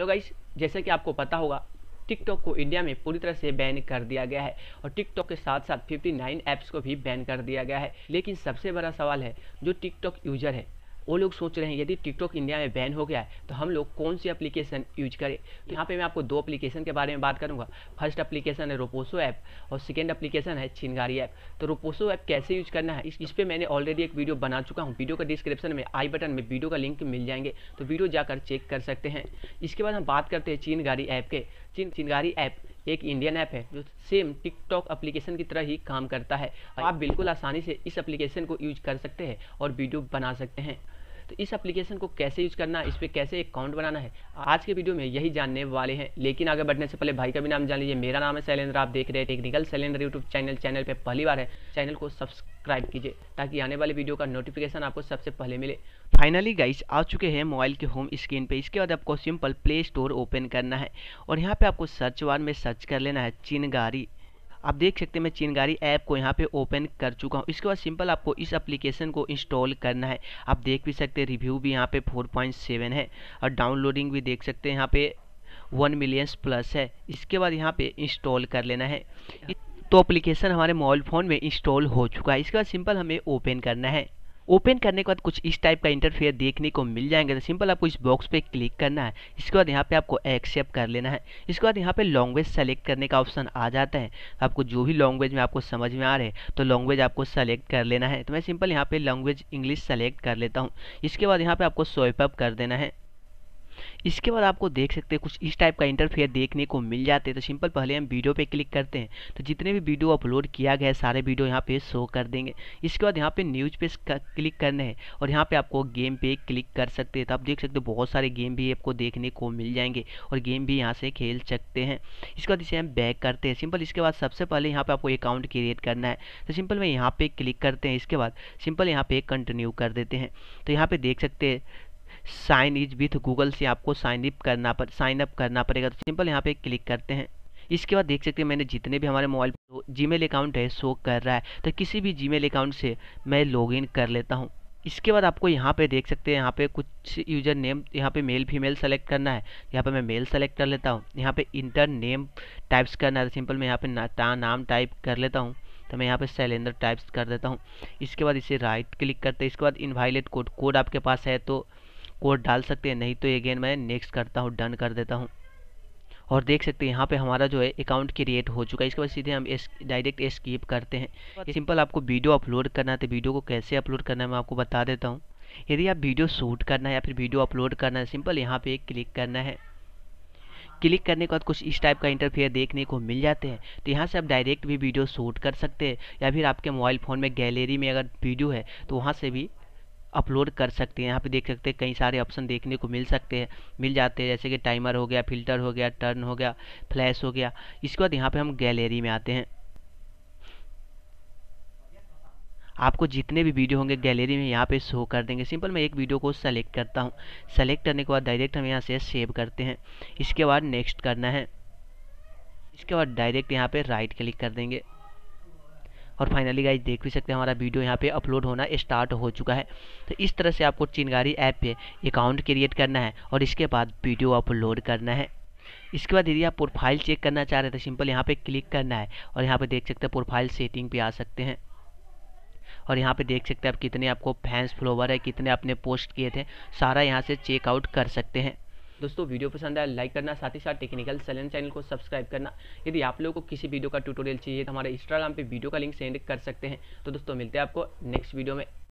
hello guys जैसे कि आपको पता होगा टिकटॉक को इंडिया में पूरी तरह से बैन कर दिया गया है और टिकटॉक के साथ साथ 59 ऐप्स को भी बैन कर दिया गया है लेकिन सबसे बड़ा सवाल है जो टिकटॉक यूजर है वो लोग सोच रहे हैं यदि टिकटॉक इंडिया में बैन हो गया है तो हम लोग कौन सी एप्लीकेशन यूज करें तो यहाँ पे मैं आपको दो एप्लीकेशन के बारे में बात करूँगा फर्स्ट एप्लीकेशन है रोपोसो ऐप और सेकेंड एप्लीकेशन है छिनगारी ऐप तो रोपोसो ऐप कैसे यूज करना है इस, इस पर मैंने ऑलरेडी एक वीडियो बना चुका हूँ वीडियो का डिस्क्रिप्शन में आई बटन में वीडियो का लिंक मिल जाएंगे तो वीडियो जाकर चेक कर सकते हैं इसके बाद हम बात करते हैं चिनगारी ऐप के चिन चिनगारी ऐप एक इंडियन ऐप है जो सेम टिकटॉक एप्लीकेशन की तरह ही काम करता है आप बिल्कुल आसानी से इस एप्लीकेशन को यूज कर सकते हैं और वीडियो बना सकते हैं तो इस एप्लीकेशन को कैसे यूज करना इस पर कैसे अकाउंट बनाना है आज के वीडियो में यही जानने वाले हैं लेकिन आगे बढ़ने से पहले भाई का भी नाम जान लीजिए मेरा नाम है शैलेंद्र आप देख रहे हैं technical Shailendra YouTube channel channel पर पहली बार है चैनल को सब्सक्राइब कीजिए ताकि आने वाले वीडियो का नोटिफिकेशन आपको सबसे पहले मिले फाइनली गाइस आ चुके हैं मोबाइल के होम स्क्रीन पे इसके बाद आपको सिंपल प्ले स्टोर ओपन करना है और यहाँ पे आपको सर्च वार में सर्च कर लेना है चिनगारी आप देख सकते हैं मैं चिनगारी ऐप को यहाँ पे ओपन कर चुका हूँ इसके बाद सिंपल आपको इस एप्लीकेशन को इंस्टॉल करना है आप देख भी सकते हैं रिव्यू भी यहाँ पे 4.7 है और डाउनलोडिंग भी देख सकते हैं यहाँ पे वन मिलियंस प्लस है इसके बाद यहाँ पे इंस्टॉल कर लेना है तो अप्लीकेशन हमारे मोबाइल फ़ोन में इंस्टॉल हो चुका है इसके बाद सिंपल हमें ओपन करना है ओपन करने के बाद कुछ इस टाइप का इंटरफेयर देखने को मिल जाएंगे तो सिंपल आपको इस बॉक्स पे क्लिक करना है इसके बाद यहाँ पे आपको एक्सेप्ट कर लेना है इसके बाद यहाँ पे लैंग्वेज सेलेक्ट करने का ऑप्शन आ जाता है आपको जो भी लैंग्वेज में आपको समझ में आ रहे तो लैंग्वेज आपको सेलेक्ट कर लेना है तो मैं सिंपल यहाँ पे लैंग्वेज इंग्लिश सेलेक्ट कर लेता हूँ इसके बाद यहाँ पे आपको स्वाइप अप कर देना है इसके बाद आपको देख सकते हैं कुछ इस टाइप का इंटरफेयर देखने को मिल जाते हैं तो सिंपल पहले हम वीडियो पे क्लिक करते हैं तो जितने भी वीडियो अपलोड किया गया है सारे वीडियो यहाँ पे शो कर देंगे इसके बाद यहाँ पे न्यूज पे क्लिक करने हैं और यहाँ पे आपको गेम पे क्लिक कर सकते हैं तो आप देख सकते हो बहुत सारे गेम भी आपको देखने को मिल जाएंगे और गेम भी यहाँ से खेल सकते हैं इसके बाद इसे हम बैक करते हैं सिंपल इसके बाद सबसे पहले यहाँ पर आपको अकाउंट क्रिएट करना है तो सिंपल में यहाँ पे क्लिक करते हैं इसके बाद सिंपल यहाँ पे कंटिन्यू कर देते हैं तो यहाँ पे देख सकते हैं साइन इज विथ गूगल से आपको साइन अप करना पर साइन अप करना पड़ेगा तो सिंपल यहाँ पे क्लिक करते हैं इसके बाद देख सकते हैं मैंने जितने भी हमारे मोबाइल पर मेल अकाउंट है शो कर रहा है तो किसी भी मेल अकाउंट से मैं इन कर लेता हूँ इसके बाद आपको यहाँ पे देख सकते हैं यहाँ पे कुछ यूजर नेम यहाँ पे मेल फीमेल सेलेक्ट करना है यहाँ पे मैं मेल सेलेक्ट कर लेता हूँ यहाँ पे इंटर नेम टाइप्स करना है सिंपल तो मैं यहाँ पे ना, नाम टाइप कर लेता हूँ तो मैं यहाँ पे सैलेंडर टाइप्स कर देता हूँ इसके बाद इसे राइट क्लिक करते हैं इसके बाद इनवाइलेट कोड कोड आपके पास है तो कोड डाल सकते हैं नहीं तो अगेन मैं नेक्स्ट करता हूँ डन कर देता हूँ और देख सकते हैं यहाँ पे हमारा जो है अकाउंट क्रिएट हो चुका है इसके बाद सीधे हम एस डायरेक्ट स्कीप करते हैं सिंपल आपको वीडियो अपलोड करना है तो वीडियो को कैसे अपलोड करना है मैं आपको बता देता हूँ यदि आप वीडियो शूट करना है या फिर वीडियो अपलोड करना है सिंपल यहाँ पे क्लिक करना है क्लिक करने के बाद कुछ इस टाइप का इंटरफेयर देखने को मिल जाते हैं तो यहाँ से आप डायरेक्ट भी वीडियो शूट कर सकते हैं या फिर आपके मोबाइल फ़ोन में गैलरी में अगर वीडियो है तो वहाँ से भी अपलोड कर सकते हैं यहाँ पे देख सकते हैं कई सारे ऑप्शन देखने को मिल सकते हैं मिल जाते हैं जैसे कि टाइमर हो गया फिल्टर हो गया टर्न हो गया फ्लैश हो गया इसके बाद यहाँ पे हम गैलरी में आते हैं आपको जितने भी वीडियो होंगे गैलरी में यहाँ पे शो कर देंगे सिंपल मैं एक वीडियो को सेलेक्ट करता हूँ सेलेक्ट करने के बाद डायरेक्ट हम यहाँ से सेव करते हैं इसके बाद नेक्स्ट करना है इसके बाद डायरेक्ट यहाँ पे राइट क्लिक कर देंगे और फाइनली गाइज देख भी सकते हैं हमारा वीडियो यहाँ पे अपलोड होना स्टार्ट हो चुका है तो इस तरह से आपको चिंगारी ऐप पे अकाउंट क्रिएट करना है और इसके बाद वीडियो अपलोड करना है इसके बाद यदि आप प्रोफाइल चेक करना चाह रहे हैं तो सिंपल यहाँ पर क्लिक करना है और यहाँ पर देख सकते हैं प्रोफाइल सेटिंग पर आ सकते हैं और यहाँ पे देख सकते हैं आप कितने आपको फैंस फ्लोवर है कितने आपने पोस्ट किए थे सारा यहाँ से चेकआउट कर सकते हैं दोस्तों वीडियो पसंद आया लाइक करना साथ ही साथ टेक्निकल सलन चैनल को सब्सक्राइब करना यदि आप लोगों को किसी वीडियो का ट्यूटोरियल चाहिए तो हमारे इंस्टाग्राम पर वीडियो का लिंक सेंड कर सकते हैं तो दोस्तों मिलते हैं आपको नेक्स्ट वीडियो में